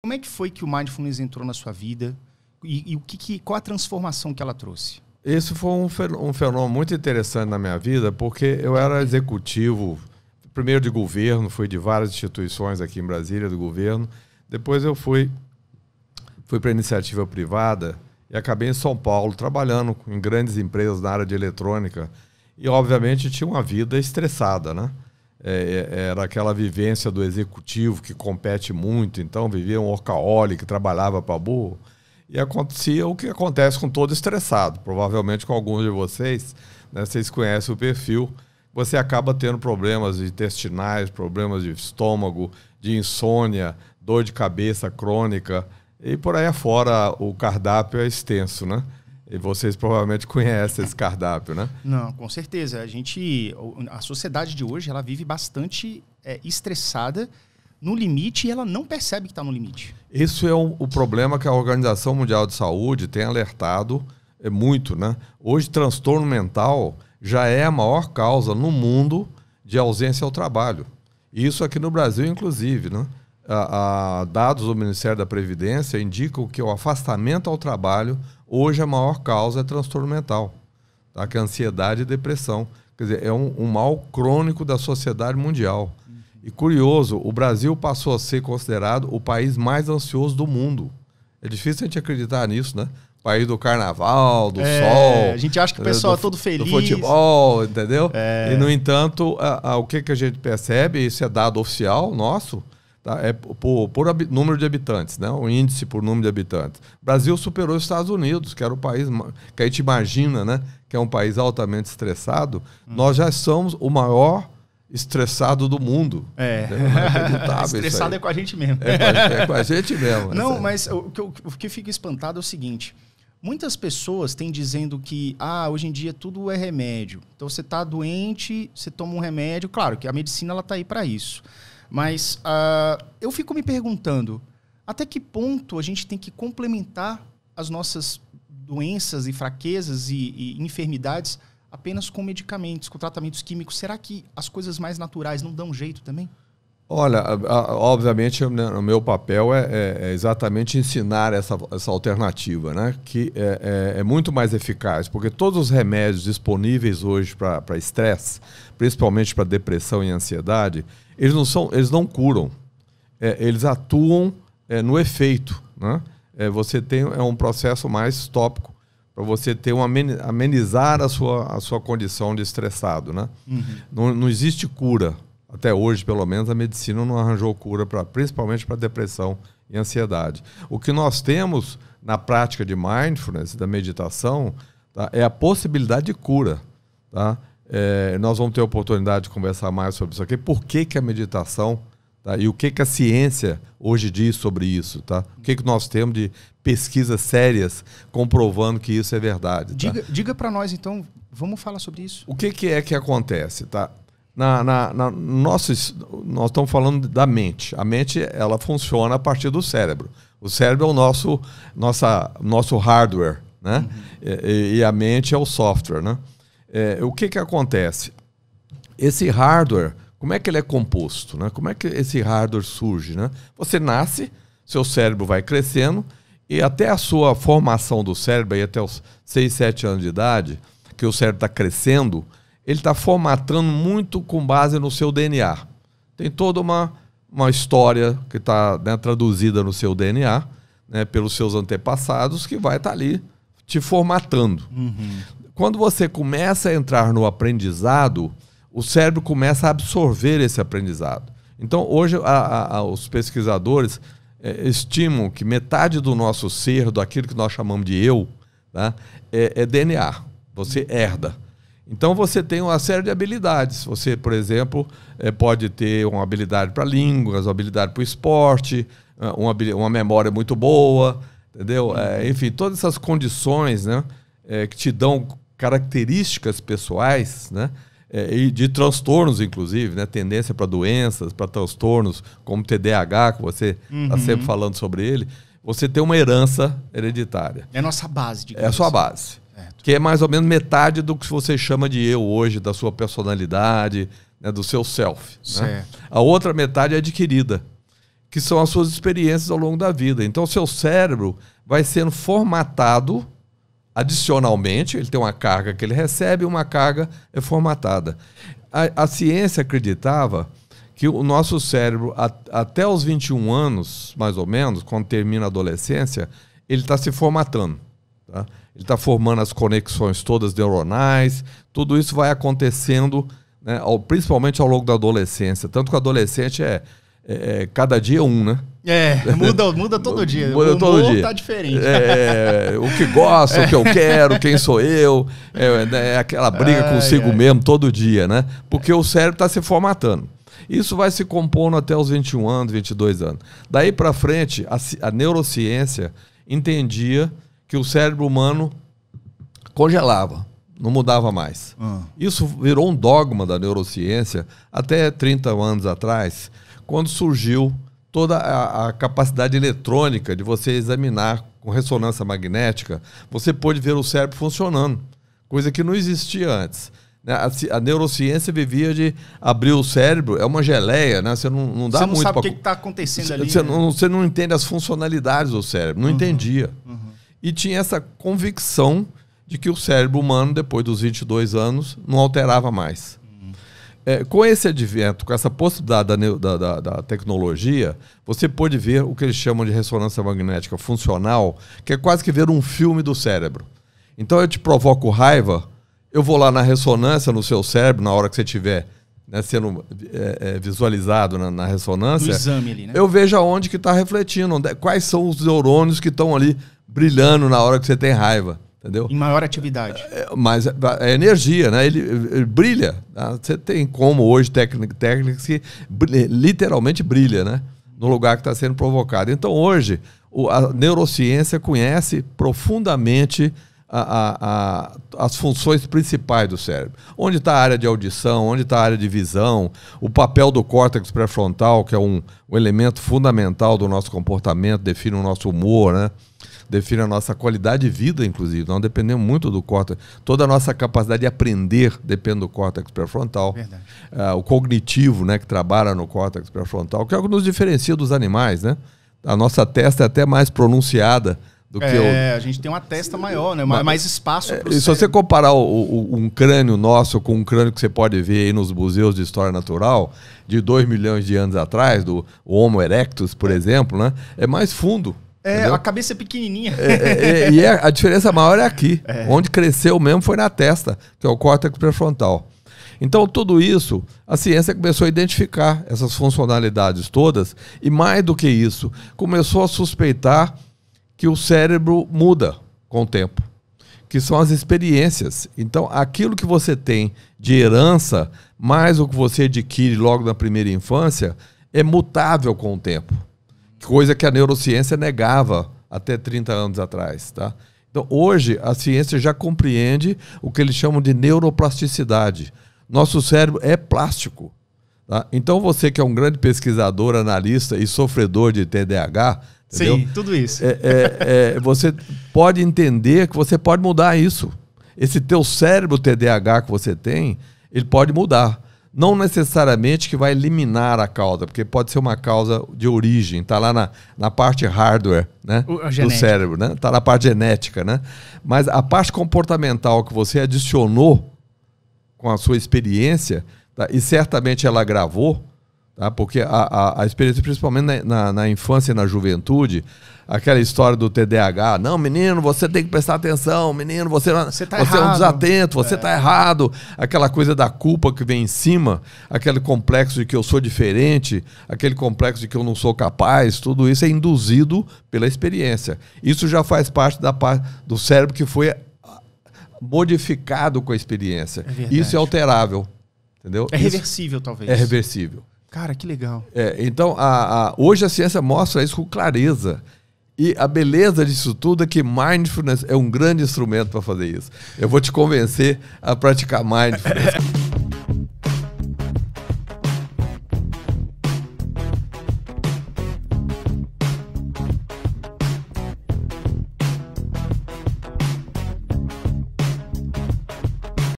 Como é que foi que o Mindfulness entrou na sua vida e, e o que, que, qual a transformação que ela trouxe? Esse foi um fenômeno muito interessante na minha vida, porque eu era executivo, primeiro de governo, fui de várias instituições aqui em Brasília, do governo. Depois eu fui, fui para iniciativa privada e acabei em São Paulo, trabalhando em grandes empresas na área de eletrônica. E, obviamente, tinha uma vida estressada, né? É, é, era aquela vivência do executivo que compete muito, então vivia um orcaole que trabalhava para burro. E acontecia o que acontece com todo estressado. Provavelmente com alguns de vocês, né, vocês conhecem o perfil, você acaba tendo problemas intestinais, problemas de estômago, de insônia, dor de cabeça crônica e por aí afora o cardápio é extenso, né? E vocês provavelmente conhecem esse cardápio, né? Não, com certeza. A gente, a sociedade de hoje, ela vive bastante é, estressada no limite e ela não percebe que está no limite. Isso é o problema que a Organização Mundial de Saúde tem alertado é muito, né? Hoje, transtorno mental já é a maior causa no mundo de ausência ao trabalho. Isso aqui no Brasil, inclusive, né? a, a dados do Ministério da Previdência indicam que o afastamento ao trabalho hoje é a maior causa é transtorno mental, tá? que é ansiedade e depressão. Quer dizer, é um, um mal crônico da sociedade mundial. E curioso, o Brasil passou a ser considerado o país mais ansioso do mundo. É difícil a gente acreditar nisso, né? país do carnaval, do é, sol. A gente acha que o pessoal é do, é todo feliz. Do futebol, entendeu? É. E, no entanto, a, a, o que, que a gente percebe, isso é dado oficial nosso, Tá? É por, por número de habitantes, né? o índice por número de habitantes. O Brasil superou os Estados Unidos, que era o país que a gente imagina né? que é um país altamente estressado. Hum. Nós já somos o maior estressado do mundo. É. Né? estressado é com a gente mesmo. É, é com a gente mesmo. Não, é. mas o que, eu, o que eu fico espantado é o seguinte. Muitas pessoas têm dizendo que ah, hoje em dia tudo é remédio. Então você está doente, você toma um remédio. Claro que a medicina ela tá aí para isso. Mas uh, eu fico me perguntando até que ponto a gente tem que complementar as nossas doenças e fraquezas e, e enfermidades apenas com medicamentos, com tratamentos químicos. Será que as coisas mais naturais não dão jeito também? Olha, obviamente o meu papel é, é, é, exatamente ensinar essa, essa alternativa, né? que é, é, é muito mais eficaz, porque todos os remédios disponíveis hoje para estresse, principalmente para depressão e ansiedade, eles não são, eles não curam. É, eles atuam é, no efeito, né? É, você tem é um processo mais tópico para você ter um amenizar a sua, a sua condição de estressado, né? Uhum. Não, não existe cura até hoje, pelo menos a medicina não arranjou cura para principalmente para depressão e ansiedade. O que nós temos na prática de mindfulness, da meditação, tá? é a possibilidade de cura, tá? É, nós vamos ter a oportunidade de conversar mais sobre isso aqui. Por que, que a meditação tá? e o que, que a ciência hoje diz sobre isso? Tá? O que, que nós temos de pesquisas sérias comprovando que isso é verdade? Tá? Diga, diga para nós, então, vamos falar sobre isso. O que, que é que acontece? Tá? Na, na, na nós estamos falando da mente. A mente ela funciona a partir do cérebro. O cérebro é o nosso, nossa, nosso hardware, né? Uhum. E, e a mente é o software, né? É, o que, que acontece? Esse hardware, como é que ele é composto? Né? Como é que esse hardware surge? Né? Você nasce, seu cérebro vai crescendo e até a sua formação do cérebro, aí até os 6, 7 anos de idade, que o cérebro está crescendo, ele está formatando muito com base no seu DNA. Tem toda uma, uma história que está né, traduzida no seu DNA, né, pelos seus antepassados, que vai estar tá ali te formatando. Uhum. Quando você começa a entrar no aprendizado, o cérebro começa a absorver esse aprendizado. Então, hoje, a, a, os pesquisadores é, estimam que metade do nosso ser, daquilo que nós chamamos de eu, tá? é, é DNA. Você herda. Então você tem uma série de habilidades. Você, por exemplo, eh, pode ter uma habilidade para línguas, uma habilidade para o esporte, eh, uma, uma, memória muito boa, entendeu? É, enfim, todas essas condições né, é, que te dão características pessoais, né? É, e de transtornos, inclusive, né? Tendência para doenças, para transtornos, como TDAH, que você está uhum. sempre falando sobre ele. Você tem uma herança hereditária. É a nossa base, digamos. É a sua assim. base. Certo. Que é mais ou menos metade do que você chama de eu hoje, da sua personalidade, né? do seu self. Né? A outra metade é adquirida, que são as suas experiências ao longo da vida. Então, o seu cérebro vai sendo formatado Adicionalmente, ele tem uma carga que ele recebe e uma carga é formatada. A, a, ciência acreditava que o nosso cérebro, a, até os 21 anos, mais ou menos, quando termina a adolescência, ele está se formatando. Tá? Ele está formando as conexões todas neuronais, tudo isso vai acontecendo, né, ao, principalmente ao longo da adolescência. Tanto que o adolescente é é, é, cada dia um, né? É, muda, muda todo dia. Muda o todo dia. tá diferente. É, o que gosta, o que eu é. quero, quem sou eu. É, né, é aquela briga ai, consigo ai. mesmo todo dia, né? Porque o cérebro está se formatando. Isso vai se compondo até os 21 anos, 22 anos. Daí para frente, a, a neurociência entendia que o cérebro humano congelava não mudava mais. Ah. Isso virou um dogma da neurociência até 30 anos atrás, quando surgiu toda a, a, capacidade eletrônica de você examinar com ressonância magnética, você pôde ver o cérebro funcionando, coisa que não existia antes. Né? A, a neurociência vivia de abrir o cérebro, é uma geleia, né? Você não, não dá muito. Você não muito sabe o que está acontecendo ali. Você, né? não, você não entende as funcionalidades do cérebro, não uhum. entendia. Uhum. E tinha essa convicção de que o cérebro humano, depois dos 22 anos, não alterava mais. É, com esse advento, com essa possibilidade da, da, da, tecnologia, você pode ver o que eles chamam de ressonância magnética funcional, que é quase que ver um filme do cérebro. Então eu te provoco raiva, eu vou lá na ressonância no seu cérebro, na hora que você estiver né, sendo é, é, visualizado na, na ressonância. No exame ali, né? Eu vejo aonde que está refletindo, onde, é, quais são os neurônios que estão ali brilhando na hora que você tem raiva entendeu? Em maior atividade. É, é mas é, é, é, energia, né? Ele, ele brilha. Tá? Você tem como hoje técnica, técnicas que literalmente brilha, né? No lugar que está sendo provocado. Então hoje o, a neurociência conhece profundamente a, a, a, as funções principais do cérebro. Onde está a área de audição, onde está a área de visão, o papel do córtex pré-frontal, que é um, um, elemento fundamental do nosso comportamento, define o nosso humor, né? define a nossa qualidade de vida, inclusive. Não dependemos muito do córtex. Toda a nossa capacidade de aprender depende do córtex pré-frontal. Uh, o cognitivo, né, que trabalha no córtex pré-frontal, que é o que nos diferencia dos animais, né? A nossa testa é até mais pronunciada do que é, o é, a gente tem uma testa maior, né? Mais, mais espaço. É, se você comparar o, o, um crânio nosso com um crânio que você pode ver aí nos museus de história natural, de 2 milhões de anos atrás, do Homo erectus, por é. exemplo, né? É mais fundo. É, entendeu? a cabeça é pequenininha. É, é, é e é, a diferença maior é aqui. Onde cresceu mesmo foi na testa, que é o córtex pré-frontal. Então, tudo isso, a ciência começou a identificar essas funcionalidades todas, e mais do que isso, começou a suspeitar que o cérebro muda com o tempo, que são as experiências. Então, aquilo que você tem de herança, mais o que você adquire logo na primeira infância, é mutável com o tempo coisa que a neurociência negava até 30 anos atrás, tá? Então, hoje a ciência já compreende o que eles chamam de neuroplasticidade. Nosso cérebro é plástico. Tá? Então, você que é um grande pesquisador, analista e sofredor de TDAH, Entendeu? Sim, tudo isso. É, é, é, você pode entender que você pode mudar isso. Esse teu cérebro TDAH que você tem, ele pode mudar não necessariamente que vai eliminar a causa, porque pode ser uma causa de origem, está lá na, na parte hardware né, do cérebro, está né? Tá na parte genética. Né? Mas a parte comportamental que você adicionou com a sua experiência, tá? e certamente ela agravou, Tá? Porque a, a, a experiência, principalmente na, na, na, infância e na juventude, aquela história do TDAH, não, menino, você tem que prestar atenção, menino, você, você, tá você é um desatento, você está é. Tá errado, aquela coisa da culpa que vem em cima, aquele complexo de que eu sou diferente, aquele complexo de que eu não sou capaz, tudo isso é induzido pela experiência. Isso já faz parte da do cérebro que foi ah, modificado com a experiência. É isso é alterável. Entendeu? É reversível, isso talvez. É reversível. Cara, que legal. É, então, a, a, hoje a ciência mostra isso com clareza. E a beleza disso tudo é que mindfulness é um grande instrumento para fazer isso. Eu vou te convencer a praticar mindfulness.